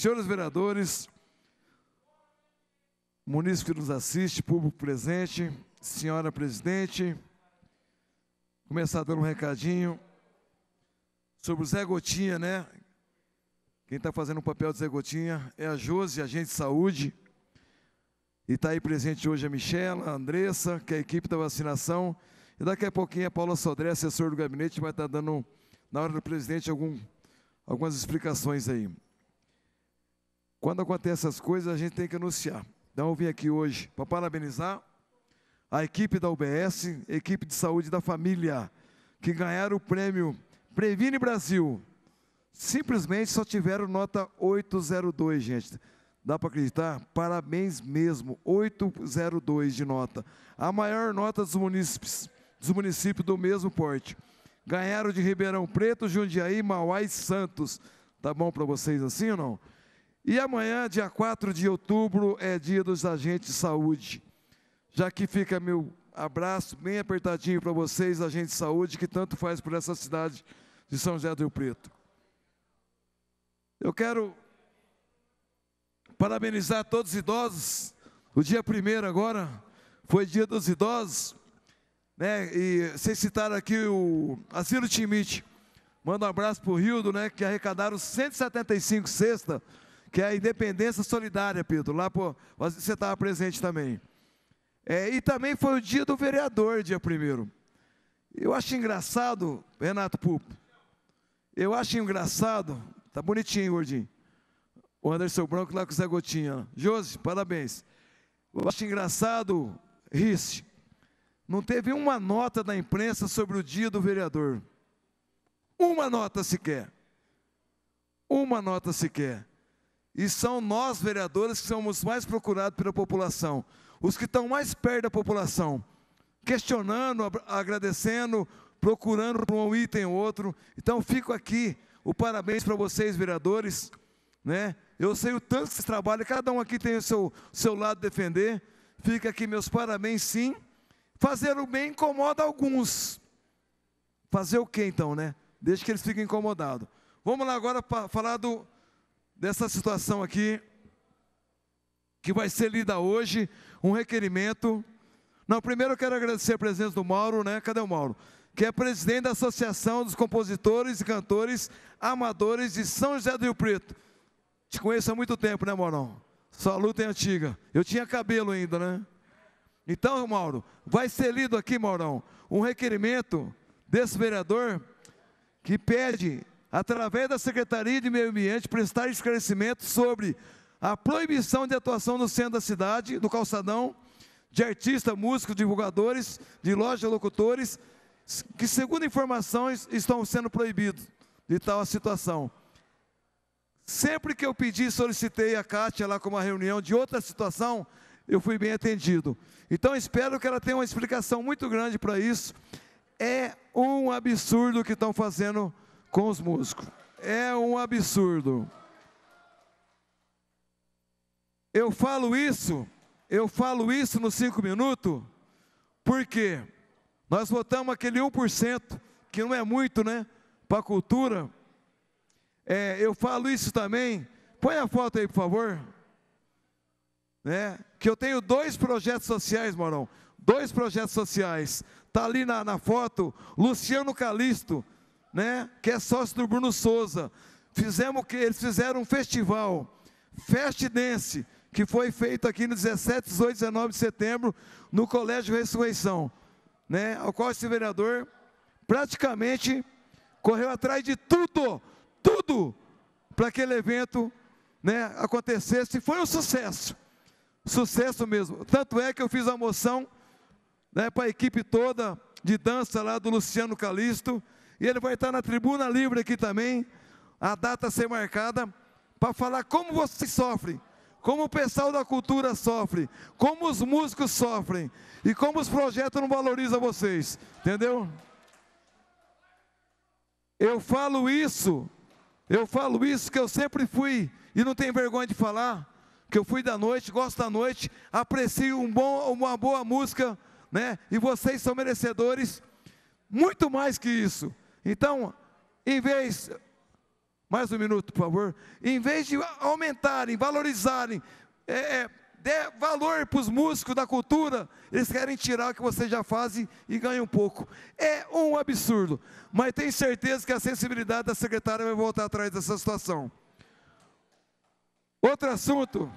senhores vereadores, munícipe que nos assiste, público presente, senhora presidente, começar dando um recadinho sobre o Zé Gotinha, né? Quem está fazendo o papel do Zé Gotinha é a Josi, agente de saúde, e está aí presente hoje a Michela, a Andressa, que é a equipe da vacinação, e daqui a pouquinho a Paula Sodré, assessor do gabinete, vai estar tá dando, na hora do presidente, algum, algumas explicações aí. Quando acontecem essas coisas, a gente tem que anunciar. Então, eu vim aqui hoje para parabenizar a equipe da UBS, equipe de saúde da família, que ganharam o prêmio Previne Brasil. Simplesmente só tiveram nota 802, gente. Dá para acreditar? Parabéns mesmo, 802 de nota. A maior nota dos municípios, dos municípios do mesmo porte. Ganharam de Ribeirão Preto, Jundiaí, Mauá e Santos. Tá bom para vocês assim ou não? E amanhã, dia 4 de outubro, é dia dos agentes de saúde. Já que fica meu abraço bem apertadinho para vocês, agentes de saúde, que tanto faz por essa cidade de São José do Rio Preto. Eu quero parabenizar todos os idosos. O dia primeiro agora foi dia dos idosos, né? E vocês citaram aqui o Asilo Timite. Manda um abraço para o Rildo, né? Que arrecadaram 175 cestas que é a independência solidária, Pedro. Lá por, você estava presente também. É, e também foi o dia do vereador, dia primeiro. Eu acho engraçado, Renato Pupo. Eu acho engraçado. Tá bonitinho, gordinho. O Anderson Branco lá com o Zé Gotinha. Josi, parabéns. Eu acho engraçado, Risse. Não teve uma nota da imprensa sobre o dia do vereador. Uma nota sequer. Uma nota sequer. E são nós, vereadores, que somos mais procurados pela população. Os que estão mais perto da população, questionando, agradecendo, procurando por um item ou outro. Então, fico aqui o parabéns para vocês, vereadores. Né? Eu sei o tanto que vocês trabalham, cada um aqui tem o seu, seu lado defender. Fica aqui meus parabéns, sim. Fazer o bem incomoda alguns. Fazer o quê então, né? Deixa que eles fiquem incomodados. Vamos lá agora para falar do dessa situação aqui, que vai ser lida hoje, um requerimento. Não, primeiro eu quero agradecer a presença do Mauro, né? Cadê o Mauro? Que é presidente da Associação dos Compositores e Cantores Amadores de São José do Rio Preto. Te conheço há muito tempo, né, Mauro Sua luta é antiga. Eu tinha cabelo ainda, né? Então, Mauro, vai ser lido aqui, Mauro um requerimento desse vereador que pede através da Secretaria de Meio Ambiente, prestar esclarecimento sobre a proibição de atuação no centro da cidade, do calçadão, de artistas, músicos, divulgadores, de lojas, locutores, que, segundo informações, estão sendo proibidos de tal situação. Sempre que eu pedi, solicitei a Cátia lá com uma reunião de outra situação, eu fui bem atendido. Então, espero que ela tenha uma explicação muito grande para isso. É um absurdo o que estão fazendo com os músicos. É um absurdo. Eu falo isso, eu falo isso nos cinco minutos, porque nós votamos aquele 1%, que não é muito, né? Para a cultura. É, eu falo isso também. Põe a foto aí, por favor. Né? Que eu tenho dois projetos sociais, Morão. Dois projetos sociais. Está ali na, na foto, Luciano Calisto, né, que é sócio do Bruno Souza, fizemos que eles fizeram um festival, Fest Dance, que foi feito aqui no 17, 18, 19 de setembro, no Colégio Ressurreição, né, ao qual esse vereador praticamente correu atrás de tudo, tudo, para que aquele evento né, acontecesse, e foi um sucesso, sucesso mesmo, tanto é que eu fiz a moção né, para a equipe toda de dança lá do Luciano Calisto, e ele vai estar na tribuna livre aqui também, a data ser marcada, para falar como você sofre, como o pessoal da cultura sofre, como os músicos sofrem e como os projetos não valorizam vocês, entendeu? Eu falo isso, eu falo isso que eu sempre fui e não tenho vergonha de falar, que eu fui da noite, gosto da noite, aprecio um bom, uma boa música, né? E vocês são merecedores muito mais que isso. Então, em vez, mais um minuto, por favor, em vez de aumentarem, valorizarem, é, é dê valor para os músicos da cultura, eles querem tirar o que vocês já fazem e ganham um pouco. É um absurdo, mas tenho certeza que a sensibilidade da secretária vai voltar atrás dessa situação. Outro assunto,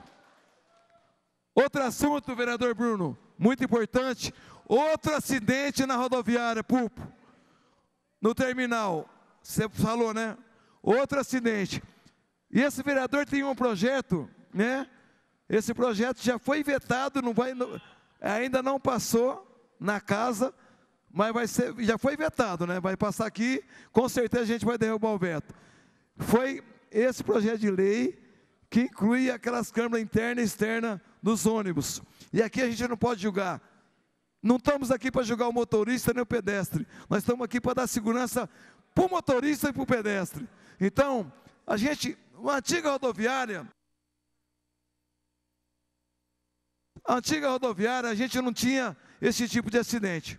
outro assunto, vereador Bruno, muito importante, outro acidente na rodoviária, Pulpo no terminal. Você falou, né? Outro acidente. E esse vereador tem um projeto, né? Esse projeto já foi vetado, não vai, não, ainda não passou na casa, mas vai ser, já foi vetado, né? Vai passar aqui, com certeza a gente vai derrubar o veto. Foi esse projeto de lei que inclui aquelas câmaras interna e externa dos ônibus. E aqui a gente não pode julgar não estamos aqui para julgar o motorista nem o pedestre. Nós estamos aqui para dar segurança para o motorista e para o pedestre. Então, a gente, uma antiga rodoviária, a antiga rodoviária, a gente não tinha esse tipo de acidente.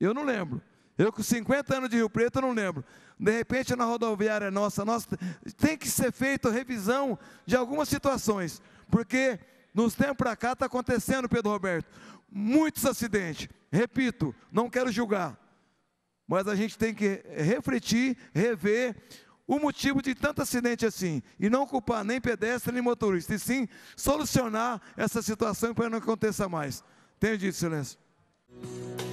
Eu não lembro. Eu com 50 anos de Rio Preto, eu não lembro. De repente, na rodoviária nossa, nossa tem que ser feita revisão de algumas situações, porque nos tempos para cá está acontecendo, Pedro Roberto, muitos acidentes. Repito, não quero julgar, mas a gente tem que refletir, rever o motivo de tanto acidente assim e não culpar nem pedestre nem motorista, e sim solucionar essa situação para não aconteça mais. Tenho dito, silêncio.